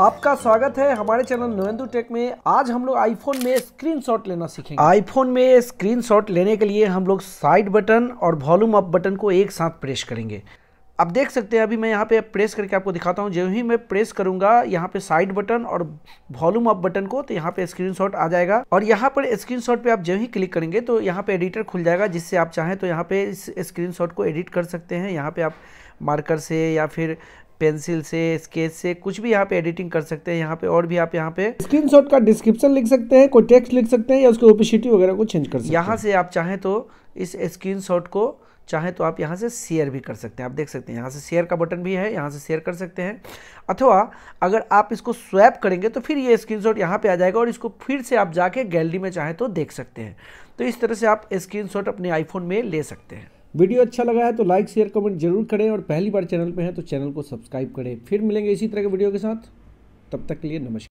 आपका स्वागत है हमारे चैनल नोएंदू टेक में आज हम लोग आईफोन में स्क्रीनशॉट लेना सीखेंगे आईफोन में स्क्रीनशॉट लेने के लिए हम लोग साइड बटन और वॉल्यूम अप बटन को एक साथ प्रेस करेंगे अब देख सकते हैं अभी मैं यहाँ पे प्रेस करके आपको दिखाता हूँ जो ही मैं प्रेस करूंगा यहाँ पे साइड बटन और वॉल्यूम अप बटन को तो यहाँ पे स्क्रीनशॉट आ जाएगा और यहाँ पर स्क्रीनशॉट पे आप जो ही क्लिक करेंगे तो यहाँ पे एडिटर खुल जाएगा जिससे आप चाहें तो यहाँ पे इस स्क्रीनशॉट को एडिट कर सकते हैं यहाँ पे आप मार्कर से या फिर पेंसिल से स्केच से कुछ भी यहाँ पे एडिटिंग कर सकते हैं यहाँ पे और भी आप यहाँ पे स्क्रीनशॉट का डिस्क्रिप्शन लिख सकते हैं कोई टेक्स्ट लिख सकते हैं या उसके ओपिसिटी वगैरह को चेंज कर सकते हैं यहाँ से आप चाहें तो इस स्क्रीनशॉट को चाहे तो आप यहाँ से शेयर भी कर सकते हैं आप देख सकते हैं यहाँ से शेयर का बटन भी है यहाँ से शेयर कर सकते हैं अथवा अगर आप इसको स्वैप करेंगे तो फिर ये स्क्रीनशॉट यहाँ पे आ जाएगा और इसको फिर से आप जाके गैलरी में चाहे तो देख सकते हैं तो इस तरह से आप स्क्रीनशॉट अपने आईफोन में ले सकते हैं वीडियो अच्छा लगा है तो लाइक शेयर कमेंट जरूर करें और पहली बार चैनल पर हैं तो चैनल को सब्सक्राइब करें फिर मिलेंगे इसी तरह के वीडियो के साथ तब तक के लिए नमस्कार